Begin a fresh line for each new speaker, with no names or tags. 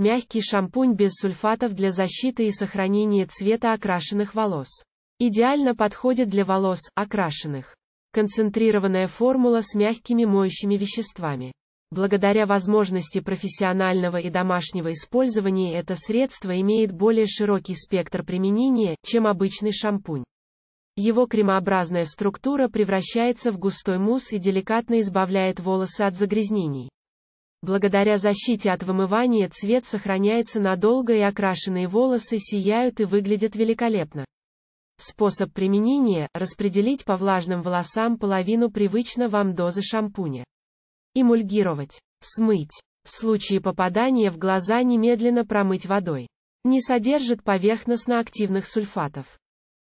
Мягкий шампунь без сульфатов для защиты и сохранения цвета окрашенных волос. Идеально подходит для волос, окрашенных. Концентрированная формула с мягкими моющими веществами. Благодаря возможности профессионального и домашнего использования это средство имеет более широкий спектр применения, чем обычный шампунь. Его кремообразная структура превращается в густой мусс и деликатно избавляет волосы от загрязнений. Благодаря защите от вымывания цвет сохраняется надолго и окрашенные волосы сияют и выглядят великолепно. Способ применения – распределить по влажным волосам половину привычно вам дозы шампуня. Эмульгировать. Смыть. В случае попадания в глаза немедленно промыть водой. Не содержит поверхностно активных сульфатов.